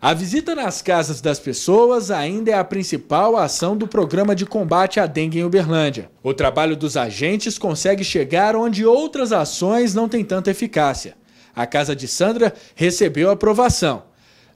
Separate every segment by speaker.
Speaker 1: A visita nas casas das pessoas ainda é a principal ação do programa de combate à dengue em Uberlândia. O trabalho dos agentes consegue chegar onde outras ações não têm tanta eficácia. A casa de Sandra recebeu aprovação.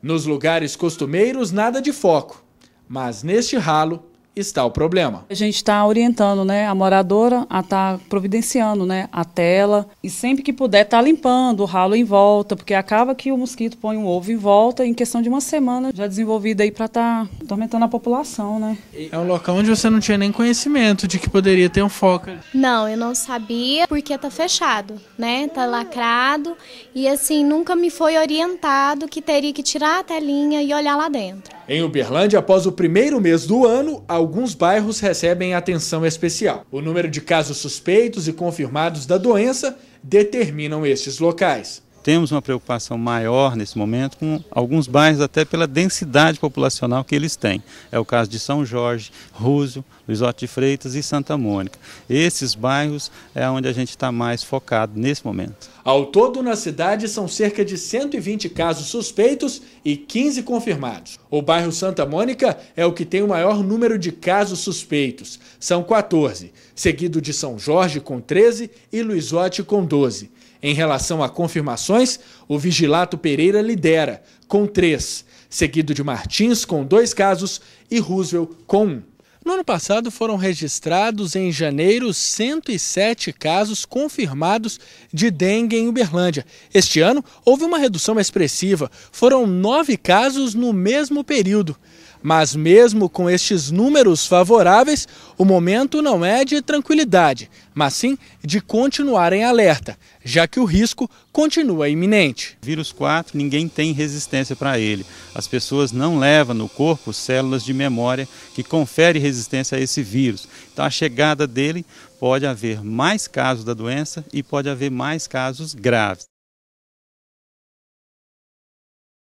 Speaker 1: Nos lugares costumeiros, nada de foco. Mas neste ralo, está o problema.
Speaker 2: A gente está orientando né, a moradora a estar tá providenciando né, a tela e sempre que puder estar tá limpando o ralo em volta, porque acaba que o mosquito põe um ovo em volta em questão de uma semana já desenvolvida aí para estar tá atormentando a população. Né?
Speaker 1: É um local onde você não tinha nem conhecimento de que poderia ter um foca.
Speaker 2: Não, eu não sabia porque tá fechado, né? Tá lacrado e assim nunca me foi orientado que teria que tirar a telinha e olhar lá dentro.
Speaker 1: Em Uberlândia, após o primeiro mês do ano, alguns bairros recebem atenção especial. O número de casos suspeitos e confirmados da doença
Speaker 2: determinam estes locais temos uma preocupação maior nesse momento com alguns bairros, até pela densidade populacional que eles têm. É o caso de São Jorge, Rússio, Luiz Otto de Freitas e Santa Mônica. Esses bairros é onde a gente está mais focado nesse momento. Ao todo, na cidade, são cerca de 120 casos suspeitos
Speaker 1: e 15 confirmados. O bairro Santa Mônica é o que tem o maior número de casos suspeitos, são 14, seguido de São Jorge com 13 e Luizote com 12. Em relação a confirmações, o Vigilato Pereira lidera, com três, seguido de Martins, com dois casos, e Roosevelt, com um. No ano passado foram registrados em janeiro 107 casos confirmados de dengue em Uberlândia. Este ano houve uma redução expressiva, foram nove casos no mesmo período. Mas mesmo com estes números favoráveis, o momento não é de tranquilidade, mas sim de continuar em alerta,
Speaker 2: já que o risco continua iminente. Vírus 4, ninguém tem resistência para ele. As pessoas não levam no corpo células de memória que conferem resistência a esse vírus. Então a chegada dele pode haver mais casos da doença e pode haver mais casos graves.